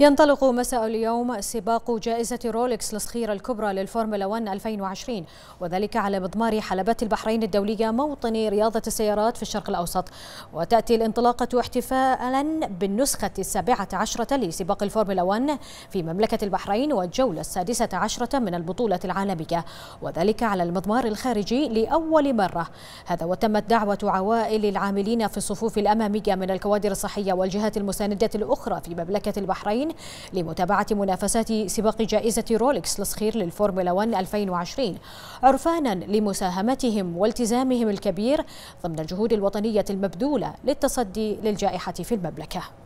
ينطلق مساء اليوم سباق جائزة رولكس الصخيرة الكبرى للفورمولا 1 2020 وذلك على مضمار حلبة البحرين الدولية موطن رياضة السيارات في الشرق الأوسط وتأتي الانطلاقة احتفاء بالنسخة السابعة عشرة لسباق الفورمولا 1 في مملكة البحرين والجولة السادسة عشرة من البطولة العالمية وذلك على المضمار الخارجي لأول مرة هذا وتمت دعوة عوائل العاملين في الصفوف الأمامية من الكوادر الصحية والجهات المساندة الأخرى في مملكة البحرين العاملين لمتابعة منافسات سباق جائزة رولكس لصخير للفورمولا 1 2020 عرفانا لمساهمتهم والتزامهم الكبير ضمن الجهود الوطنية المبذولة للتصدي للجائحة في المملكة